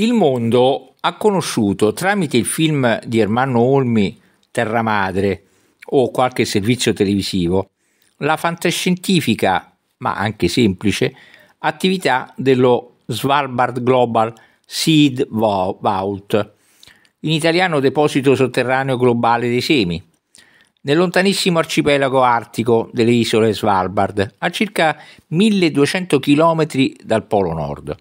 Il mondo ha conosciuto tramite il film di Ermanno Olmi Terra Madre o qualche servizio televisivo la fantascientifica, ma anche semplice, attività dello Svalbard Global Seed Vault, in italiano deposito sotterraneo globale dei semi, nel lontanissimo arcipelago artico delle isole Svalbard, a circa 1200 km dal Polo Nord.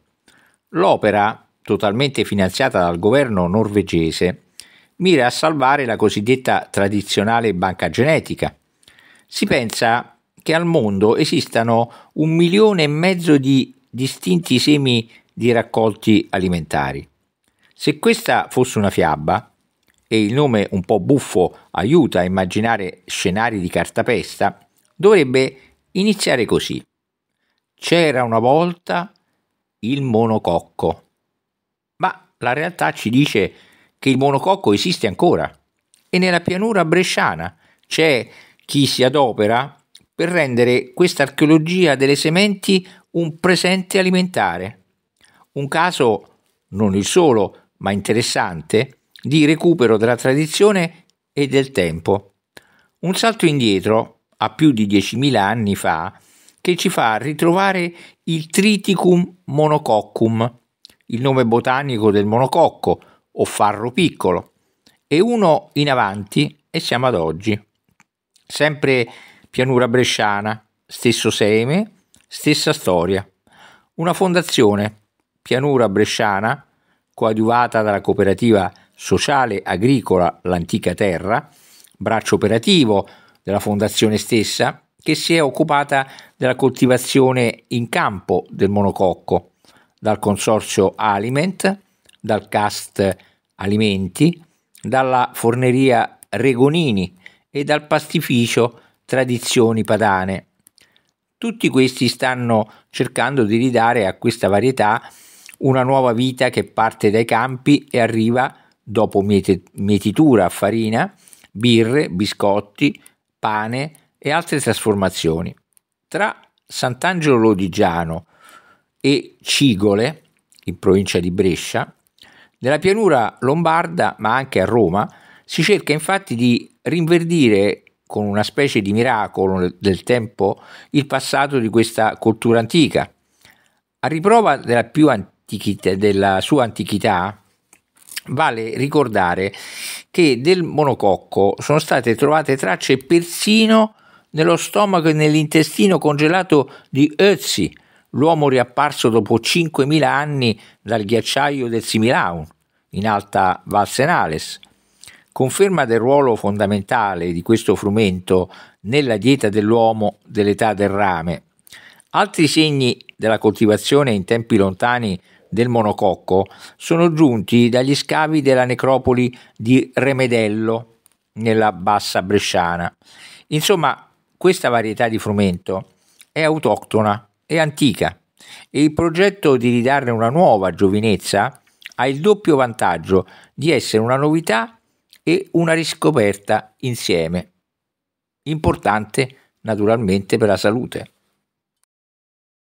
L'opera totalmente finanziata dal governo norvegese, mira a salvare la cosiddetta tradizionale banca genetica. Si pensa che al mondo esistano un milione e mezzo di distinti semi di raccolti alimentari. Se questa fosse una fiaba, e il nome un po' buffo aiuta a immaginare scenari di cartapesta, dovrebbe iniziare così. C'era una volta il monococco ma la realtà ci dice che il monococco esiste ancora e nella pianura bresciana c'è chi si adopera per rendere questa archeologia delle sementi un presente alimentare. Un caso, non il solo, ma interessante, di recupero della tradizione e del tempo. Un salto indietro, a più di 10.000 anni fa, che ci fa ritrovare il Triticum monococcum, il nome botanico del monococco o farro piccolo e uno in avanti e siamo ad oggi. Sempre pianura bresciana, stesso seme, stessa storia. Una fondazione, pianura bresciana, coadiuvata dalla cooperativa sociale agricola L'Antica Terra, braccio operativo della fondazione stessa, che si è occupata della coltivazione in campo del monococco dal consorzio Aliment, dal Cast Alimenti, dalla forneria Regonini e dal pastificio Tradizioni Padane. Tutti questi stanno cercando di ridare a questa varietà una nuova vita che parte dai campi e arriva dopo mietitura a farina, birre, biscotti, pane e altre trasformazioni. Tra Sant'Angelo Lodigiano, e Cigole, in provincia di Brescia. Nella pianura lombarda, ma anche a Roma, si cerca infatti di rinverdire con una specie di miracolo del tempo il passato di questa cultura antica. A riprova della, antichità, della sua antichità, Vale ricordare che del monococco sono state trovate tracce persino nello stomaco e nell'intestino congelato di Ötzi, l'uomo riapparso dopo 5.000 anni dal ghiacciaio del Similaun, in alta Val Senales. Conferma del ruolo fondamentale di questo frumento nella dieta dell'uomo dell'età del rame. Altri segni della coltivazione in tempi lontani del monococco sono giunti dagli scavi della necropoli di Remedello nella bassa bresciana. Insomma, questa varietà di frumento è autoctona è antica e il progetto di ridarne una nuova giovinezza ha il doppio vantaggio di essere una novità e una riscoperta insieme, importante naturalmente per la salute.